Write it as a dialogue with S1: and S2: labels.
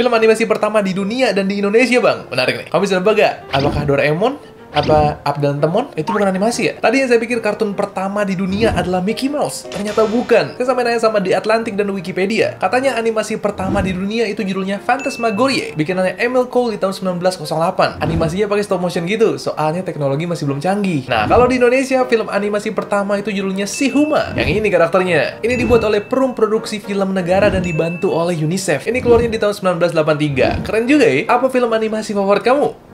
S1: film animasi pertama di dunia dan di Indonesia, Bang. Menarik nih. Kamu bisa nebak gak? Apakah Doraemon apa Up dan Temon itu bukan animasi ya? Tadi yang saya pikir kartun pertama di dunia adalah Mickey Mouse. Ternyata bukan. Saya sampai nanya sama di Atlantic dan Wikipedia. Katanya animasi pertama di dunia itu judulnya Bikin bikinannya Emil Cole di tahun 1908. Animasinya pakai stop motion gitu, soalnya teknologi masih belum canggih. Nah, kalau di Indonesia film animasi pertama itu judulnya Si Huma. Yang ini karakternya. Ini dibuat oleh perum produksi film negara dan dibantu oleh UNICEF. Ini keluarnya di tahun 1983. Keren juga ya. Apa film animasi favorit kamu?